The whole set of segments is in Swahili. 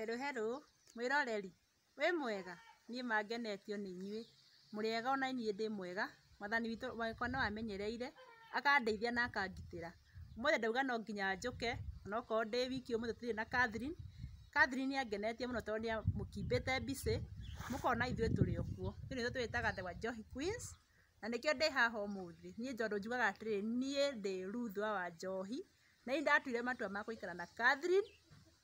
herũ herũ mwĩroreri, wĩ mwega? Niĩ mangenetio ngenetio nĩ inyuĩ, mũrĩ ega ona niĩ ndĩ mwega, Mwathani witũ wakwa nĩ wamenyereire, akandeithia na akangitĩra. Ũmũthĩ ndauga no nginya njũke, onokorwo ndĩ wiki ũmũthĩ tũtirĩ na Catherine. Catherine nĩangenetie mũno tondũ nĩamũkimbĩte mbicĩ, mũkona ithuĩ tũrĩ o kuo. Ithuĩ nĩrĩo twĩtaga the Wanjohi Queens, na nĩkĩo ndĩ haha ũmũthĩ. Niĩ Njorũ njugaga atĩrĩrĩ, niĩ ndĩ Ruth wa Wanjohi, na niĩ ndatuire matua ma gũikara na Catherine,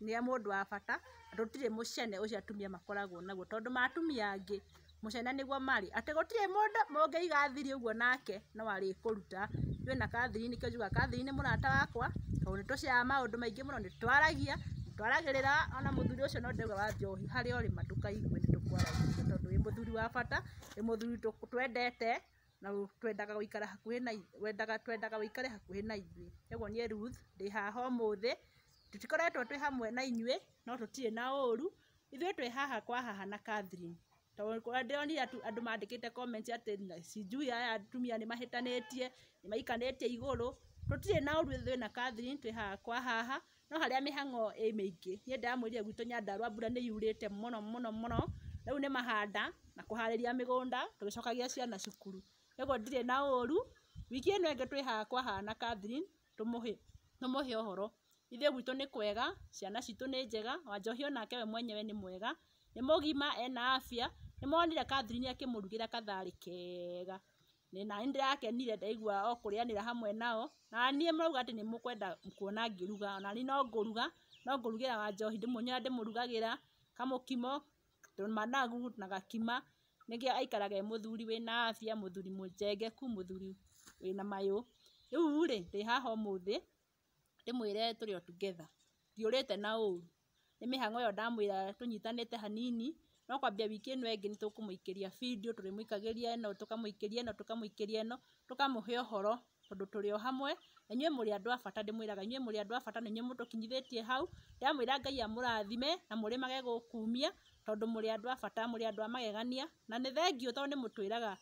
nä a må ndå wa bata ndåtirä må cene å cio atumia makoragwo naguo tondå ma atumia angä må cene nä guo marä atä gå tirä må ndå må ngä igathiri å guo nake no arä kå ruta wä na kathiri nä kä o njugaga kathiri nä må rata wakwa tondå nä tå ceaga maå ndå maingä må no nä twaragia twaragä rä ona må thuri å cio no ndauga wa njohi harä a å rä ma ndå nä tå kwaragä tondå wä må thuri wa bata wä må thuri twendete na twendaga gå ikara hakuhä na wendaga twendaga gå ikare hakuhä na ithuä koguo niä ruth ndä haha å må thä tutikoretwo twĩ hamwe na inyuĩ no tũtirĩ na ũru ithuĩ twĩ haha kwa haha na Catherine ndĩronire andũ mandĩkĩte comments atĩ sijui aya atumia nĩ mahĩtanĩtie nĩ maikanĩtie igũrũ tũtirĩ na ũru ithuĩ na Catherine twĩ haha kwa haha no harĩa mĩhang'o ĩ mĩingĩ niĩ ndĩramwĩrire gwitũ Nyandarua mbura nĩ yurĩte mũno mũno mũno rĩu nĩ mahanda na kũharĩria mĩgũnda tũgĩcokagia ciana cukuru nĩguo ndirĩ na ũru wiki ĩno ĩngĩ twĩ haha kwa haha na Catherine tũmũhe ũhoro Ithuĩ gwitũ nĩ kwega, ciana citũ nĩ njega, Wanjohi onake we mwenyewe nĩ mwega, nĩ mũgima, ena afya, nĩmonire Catherine akĩmũrugĩra katharĩ kega, nani nĩndĩrakenire ndaigua o kũrĩanĩra hamwe nao, nanie marauga atĩ nĩmũkwenda kuona ngĩruga, onani no ngũruga, no ngũrugĩra Wanjohi ndĩmuonie ũrĩa ndĩmũrugagĩra, kamũkimo, managu na gakima, nĩguo aikaraga e mũthuri wĩna afya, mũthuri mũjengeku, mũthuri wĩna mayũ, rĩu rĩ, ndĩ haha ũmũthĩ ndĩmwĩre tũrĩ o together ndiũrĩte na ũru. Nĩ mĩhang'o ĩyo ndamwĩra tũnyitanĩte hanini, no kwambia wiki ĩno ĩngĩ nĩ tũkũmũikĩria bindiũ, tũrĩmũikagĩria ĩno, tũkamũikĩria ĩno, tũkamũikĩria ĩno, tũkamũhe ũhoro tondũ tũrĩ o hamwe, na inyuĩ mũrĩ andũ a bata ndĩmwĩraga inyuĩ mũrĩ andũ a bata na inyuĩ mũtũkinyithĩtie hau, ndĩramwĩra Ngai amũrathime na mũrĩmage gũkumia tondũ mũrĩ andũ a bata, mũrĩ andũ a magegania, na nĩ thengiũ tondũ nĩ mũtwĩraga